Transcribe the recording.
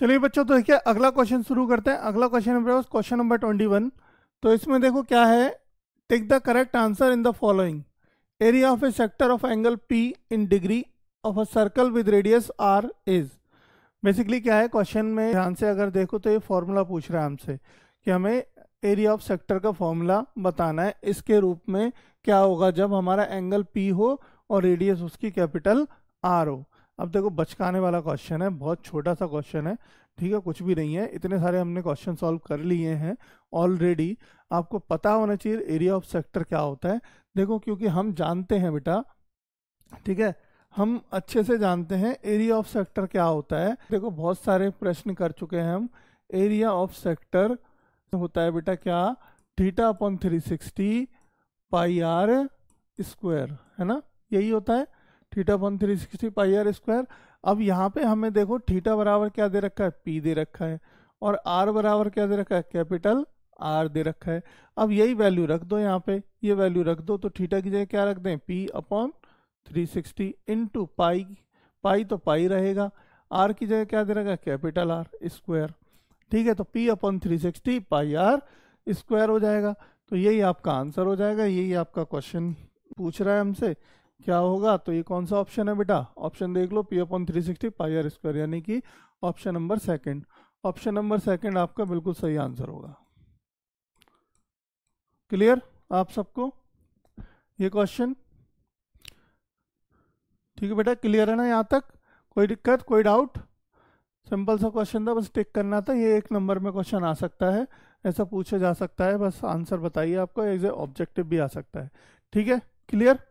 चलिए बच्चों तो देखिए अगला क्वेश्चन शुरू करते हैं अगला question number question number twenty one तो इसमें देखो क्या है take the correct answer in the following area of a sector of angle p in degree of a circle with radius r is basically क्या है क्वेश्चन में ध्यान से अगर देखो तो ये फॉर्मूला पूछ रहा है हमसे कि हमें एरिया ऑफ सेक्टर का फॉर्मूला बताना है इसके रूप में क्या होगा जब हमारा एंगल पी हो और रेडियस उसकी कैपिटल आर हो अब देखो बचकाने वाला क्वेश्चन है बहुत छोटा सा क्वेश्चन है ठीक है कुछ भी नहीं है इतने सारे हमने क्वेश्चन सॉल्व कर लिए हैं ऑलरेडी आपको पता होना चाहिए एरिया ऑफ सेक्टर क्या होता है देखो क्योंकि हम जानते हैं बेटा ठीक है हम अच्छे से जानते हैं एरिया ऑफ सेक्टर क्या होता है देखो बहुत सारे प्रश्न कर चुके हैं हम एरिया ऑफ सेक्टर होता है बेटा क्या theta upon three sixty pi r square है ना यही होता है theta upon three sixty pi r square अब यहाँ पे हमें देखो थीटा बराबर क्या दे रखा है पी दे रखा है और आर बराबर क्या दे रखा है कैपिटल आर दे रखा है अब यही वैल्यू रख दो यहाँ पे ये वैल्यू रख दो तो थीटा की जगह क्या रख दें p upon three sixty two pi pi तो पाई रहेगा आर की जगह क्या दे रखा है कैपिटल आर स्क्वायर ठीक है तो p upon three sixty pi r square हो जाएगा तो यही आपका आंसर हो जाएगा यही आपका क्वेश्चन पूछ रहा है हमसे क्या होगा तो ये कौन सा ऑप्शन है बेटा ऑप्शन देख लो p upon three sixty pi r square यानी कि option number second option number second आपका बिल्कुल सही आंसर होगा क्लियर आप सबको ये क्वेश्चन ठीक है बेटा क्लियर है ना यहाँ तक कोई दिक्कत कोई डाउट सिंपल सा क्वेश्चन था बस टिक करना था ये एक नंबर में क्वेश्चन आ सकता है ऐसा पूछा जा सकता है बस आंसर बताइए आपको एज ए ऑब्जेक्टिव भी आ सकता है ठीक है क्लियर